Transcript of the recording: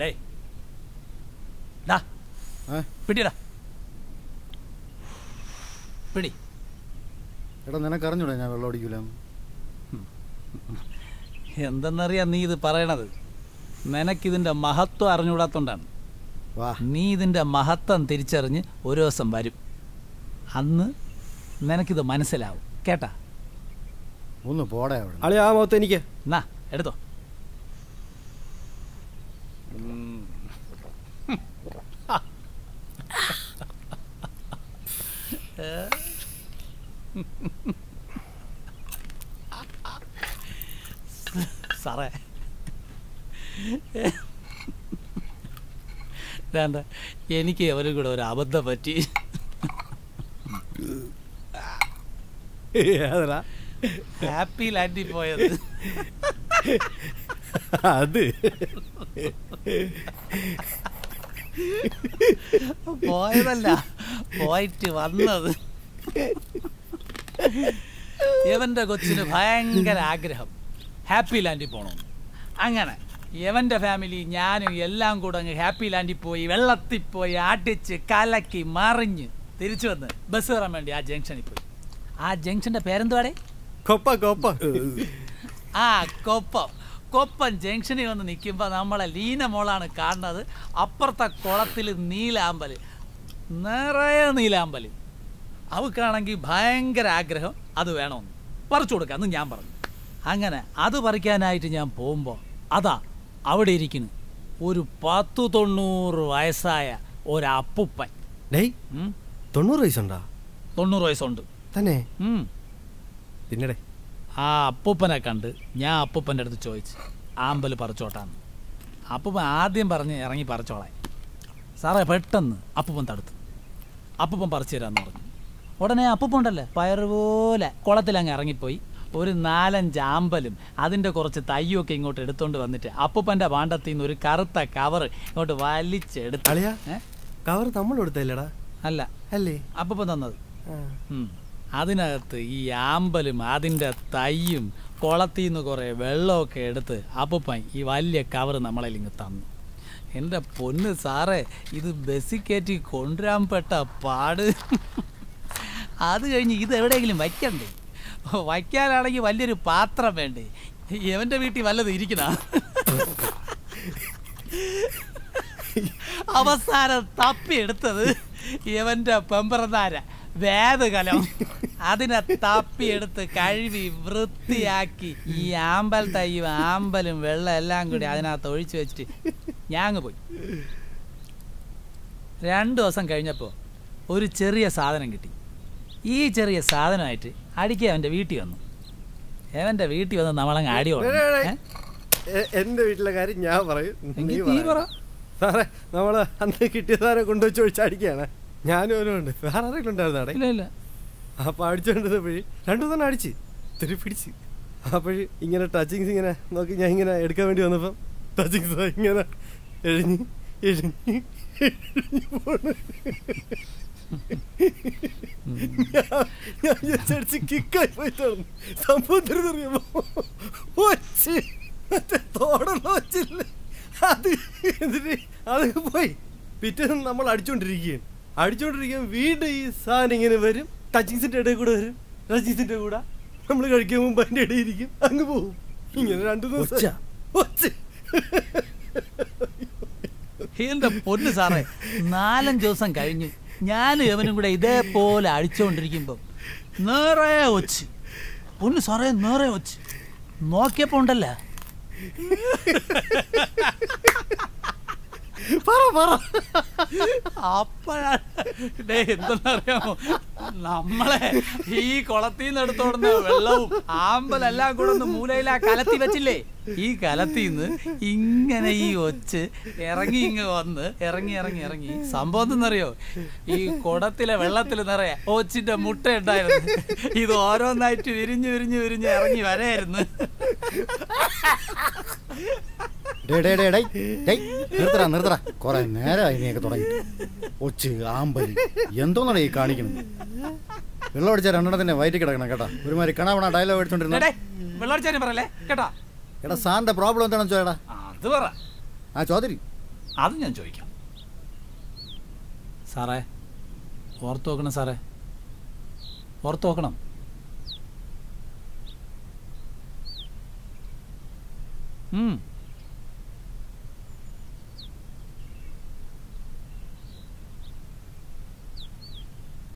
Day പിടി എടാ ഞാൻ വെള്ളം നീ ഇത് പറയണത് നിനക്കിതിന്റെ മഹത്വം അറിഞ്ഞുകൂടാത്തോണ്ടാണ് നീ ഇതിന്റെ മഹത്വം തിരിച്ചറിഞ്ഞ് ഒരു ദിവസം വരും അന്ന് നിനക്കിത് മനസ്സിലാവും കേട്ടാ ഒന്ന് പോടാ അളി ആ എനിക്ക് എന്നാ എടുത്തോ സാറേ വേണ്ട എനിക്ക് അവരും കൂടെ ഒരു അബദ്ധം പറ്റി ഹാപ്പി ലാൻഡിൽ പോയത് അത് പോയതല്ല പോയിട്ട് വന്നത് ഇവന്റെ കൊച്ചിന് ഭയങ്കര ആഗ്രഹം ഹാപ്പി ലാൻഡിൽ പോകണം അങ്ങനെ ഇവന്റെ ഫാമിലി ഞാനും എല്ലാം കൂടെ അങ്ങ് ഹാപ്പി ലാൻഡിൽ പോയി വെള്ളത്തിൽ പോയി അടിച്ച് കലക്കി മറിഞ്ഞ് തിരിച്ചു വന്ന് ബസ് കയറാൻ വേണ്ടി ആ ജംഗ്ഷനിൽ പോയി ആ ജംഗ്ഷന്റെ പേരെന്തുവാടേ കൊപ്പ കൊപ്പ ആ കൊപ്പം കൊപ്പൻ ജംഗ്ഷനിൽ വന്ന് നിൽക്കുമ്പോൾ നമ്മളെ ലീന മോളാണ് കാണുന്നത് അപ്പുറത്തെ കുളത്തിൽ നീലാമ്പൽ നിറയെ നീലാമ്പൽ അവക്കാണെങ്കിൽ ഭയങ്കര ആഗ്രഹം അത് വേണമെന്ന് പറിച്ചു കൊടുക്കാമെന്ന് ഞാൻ പറഞ്ഞു അങ്ങനെ അത് പറിക്കാനായിട്ട് ഞാൻ പോകുമ്പോൾ അതാ അവിടെ ഇരിക്കുന്നു ഒരു പത്തു തൊണ്ണൂറ് വയസ്സായ ഒരപ്പുപ്പൻ ഡേയ് തൊണ്ണൂറ് വയസ്സുണ്ടാ തൊണ്ണൂറ് വയസ്സുണ്ട് തന്നെ പിന്നെ ആ അപ്പൂപ്പനെ കണ്ട് ഞാൻ അപ്പൂപ്പൻ്റെ അടുത്ത് ചോദിച്ചു ആമ്പൽ പറിച്ചോട്ടാന്ന് അപ്പൂപ്പൻ ആദ്യം പറഞ്ഞ് ഇറങ്ങി പറിച്ചോളാൻ സാറേ പെട്ടെന്ന് അപ്പൂപ്പൻ തടുത്തു അപ്പൂപ്പൻ പറിച്ചു തരാമെന്ന് പറഞ്ഞു ഉടനെ അപ്പൂപ്പൻ ഉണ്ടല്ലേ പയറുപോലെ അങ്ങ് ഇറങ്ങിപ്പോയി ഒരു നാലഞ്ച് ആമ്പലും അതിൻ്റെ കുറച്ച് തയ്യൊക്കെ ഇങ്ങോട്ട് എടുത്തുകൊണ്ട് വന്നിട്ട് അപ്പൂപ്പൻ്റെ പാണ്ടത്തിൽ നിന്ന് ഒരു കറുത്ത കവർ ഇങ്ങോട്ട് വലിച്ചെടുത്ത് കവർ നമ്മൾ എടുത്തല്ലേടാ അല്ല അല്ലേ അപ്പൂപ്പൻ തന്നത് അതിനകത്ത് ഈ ആമ്പലും അതിൻ്റെ തൈയും കുളത്തിൽ നിന്ന് കുറേ വെള്ളമൊക്കെ എടുത്ത് അപ്പൂപ്പൻ ഈ വലിയ കവറ് നമ്മളെ ഇങ്ങ് തന്നു എൻ്റെ പൊന്ന് സാറേ ഇത് ബസ്സിൽ കയറ്റി കൊണ്ടുവരാൻ പെട്ട പാട് അത് കഴിഞ്ഞ് ഇത് എവിടെയെങ്കിലും വയ്ക്കണ്ടേ വയ്ക്കാനാണെങ്കിൽ വലിയൊരു പാത്രം വേണ്ടേ എവൻ്റെ വീട്ടിൽ വല്ലത് ഇരിക്കണ അവസാനം തപ്പി എടുത്തത് എവൻ്റെ പെമ്പറന്നാര വേദകലം അതിനെ തപ്പിയെടുത്ത് കഴുകി വൃത്തിയാക്കി ഈ ആമ്പൽ തയ്യും ആമ്പലും വെള്ളം എല്ലാം കൂടി അതിനകത്ത് ഒഴിച്ചു വെച്ചിട്ട് ഞാങ്ങ് പോയി രണ്ടു ദിവസം കഴിഞ്ഞപ്പോൾ ഒരു ചെറിയ സാധനം കിട്ടി ഈ ചെറിയ സാധനമായിട്ട് അടിക്ക അവൻ്റെ വീട്ടിൽ വന്നു അവൻ്റെ വീട്ടിൽ വന്ന് നമ്മളങ്ങ് അടി എന്റെ വീട്ടിലെ കാര്യം ഞാൻ പറയും നീ പറ സാറേ നമ്മൾ അന്ന് കിട്ടിയ സാറെ കൊണ്ടുവച്ച് ഒഴിച്ചടിക്കുകയാണ് ഞാനും അവനും ഉണ്ട് സാറേ ഉണ്ടായിരുന്നു ഇല്ല ഇല്ല അപ്പോൾ അടിച്ചുകൊണ്ടിരുന്നപ്പോഴേ രണ്ടു തന്നെ അടിച്ച് തെറി പിടിച്ച് അപ്പോഴ് ഇങ്ങനെ ടച്ചിങ്സ് ഇങ്ങനെ നോക്കി ഞാൻ ഇങ്ങനെ എടുക്കാൻ വേണ്ടി വന്നപ്പം ടച്ചിങ്സ് ഇങ്ങനെ എഴിഞ്ഞ് എഴിഞ്ഞ് ഞാൻ കിക്കായി പോയി തുടർന്നു സംഭവത്തിനറിയുമ്പോ ഒച്ച് അത് പോയി പിറ്റേന്ന് നമ്മൾ അടിച്ചോണ്ടിരിക്കുകയാണ് അടിച്ചുകൊണ്ടിരിക്കുമ്പോൾ വീണ്ടും ഈ സാധനം ഇങ്ങനെ വരും ടച്ചിങ്സിന്റെ ഇടയിൽ കൂടെ വരും ടച്ചിങ്സിൻ്റെ കൂടെ നമ്മൾ കഴിക്കാൻ മുമ്പ് അതിന്റെ ഇടയിൽ ഇരിക്കും അങ്ങ് പോകും ഇങ്ങനെ രണ്ടു ദിവസം പൊന്ന് സാറേ നാലഞ്ച് ദിവസം കഴിഞ്ഞു ഞാനും ഇവനും കൂടെ ഇതേപോലെ അടിച്ചുകൊണ്ടിരിക്കുമ്പോ നേറെ ഒച്ച് പൊന്ന് സാറേ നേറെ ഒച്ച് നോക്കിയപ്പോ ha! പറ പറ അപ്പോഴാണ് ഡേ എന്തെന്നറിയാമോ നമ്മളെ ഈ കുളത്തിൽ നിന്ന് എടുത്തോടുന്ന വെള്ളവും ആമ്പലെല്ലാം കൂടെ ഒന്ന് മൂലയിൽ ആ കലത്തി വെച്ചില്ലേ ഈ കലത്തിൽ നിന്ന് ഇങ്ങനെ ഈ ഒച്ച് ഇറങ്ങി ഇങ്ങ് വന്ന് ഇറങ്ങി ഇറങ്ങി ഇറങ്ങി സംഭവം എന്തെന്നറിയോ ഈ കുടത്തിലെ വെള്ളത്തിൽ നിറയെ ഒച്ചിന്റെ മുട്ട ഉണ്ടായിരുന്നു ഇത് ഓരോന്നായിട്ട് വിരിഞ്ഞ് വിരിഞ്ഞ് വിരിഞ്ഞ് ഇറങ്ങി വരായിരുന്നു നിർത്തടാ നിർത്തടാ കൊറേ നേരമായി നീയൊക്കെ തുടങ്ങി ഒച്ച് ആമ്പലി എന്തോന്നാണ് ഈ കാണിക്കുന്നത് വെള്ളം അടിച്ച രണ്ടെണ്ണത്തിന്റെ വയറ്റി കിടക്കണം കേട്ടാ ഒരുമാതിരി കണാവണ ഡയലോഗ് അടിച്ചോണ്ടിരുന്ന പറയല്ലേ കേട്ടാ എടാ സാറിന്റെ പ്രോബ്ലം എന്താണെന്ന് ചോദിച്ചാ അത് പറ ആ ചോദ്യം അത് ഞാൻ ചോദിക്കാം സാറേ ഓർത്ത് നോക്കണം സാറേ ഓർത്ത് നോക്കണം ഉം